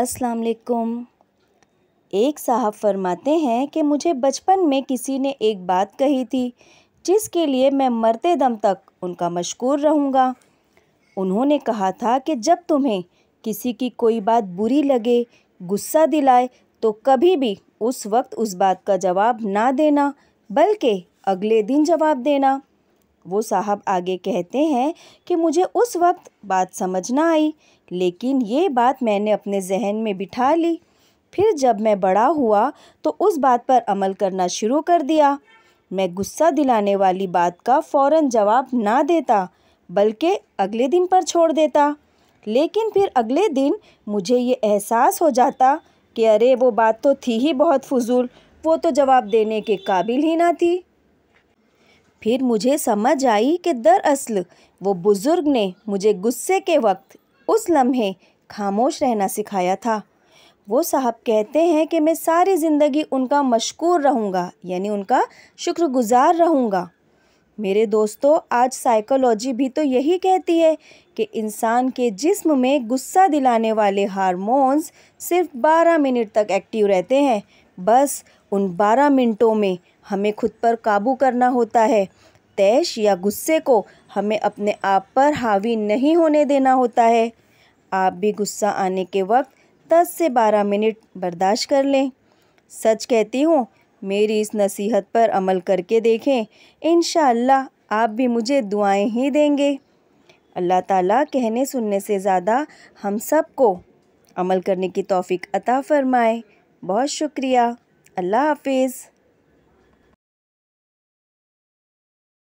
अस्सलाम वालेकुम एक साहब फरमाते हैं कि मुझे बचपन में किसी ने एक बात कही थी जिसके लिए मैं मरते दम तक उनका मशहूर रहूँगा उन्होंने कहा था कि जब तुम्हें किसी की कोई बात बुरी लगे गुस्सा दिलाए तो कभी भी उस वक्त उस बात का जवाब ना देना बल्कि अगले दिन जवाब देना वो साहब आगे कहते हैं कि मुझे उस वक्त बात समझ ना आई लेकिन ये बात मैंने अपने जहन में बिठा ली फिर जब मैं बड़ा हुआ तो उस बात पर अमल करना शुरू कर दिया मैं गुस्सा दिलाने वाली बात का फ़ौर जवाब ना देता बल्कि अगले दिन पर छोड़ देता लेकिन फिर अगले दिन मुझे ये एहसास हो जाता कि अरे वो बात तो थी ही बहुत फजूल वो तो जवाब देने के काबिल ही ना थी फिर मुझे समझ आई कि दरअसल वो बुज़ुर्ग ने मुझे गुस्से के वक्त उस लम्हे खामोश रहना सिखाया था वो साहब कहते हैं कि मैं सारी ज़िंदगी उनका मशकूर रहूँगा यानी उनका शुक्रगुजार रहूँगा मेरे दोस्तों आज साइकोलॉजी भी तो यही कहती है कि इंसान के जिस्म में गुस्सा दिलाने वाले हार्मोन्स सिर्फ 12 मिनट तक एक्टिव रहते हैं बस उन 12 मिनटों में हमें खुद पर काबू करना होता है तैश या गुस्से को हमें अपने आप पर हावी नहीं होने देना होता है आप भी गुस्सा आने के वक्त 10 से 12 मिनट बर्दाश्त कर लें सच कहती हूँ मेरी इस नसीहत पर अमल करके देखें इन आप भी मुझे दुआएं ही देंगे अल्लाह ताला कहने सुनने से ज़्यादा हम सब को अमल करने की तौफीक अता फ़रमाए बहुत शुक्रिया अल्लाह हाफिज़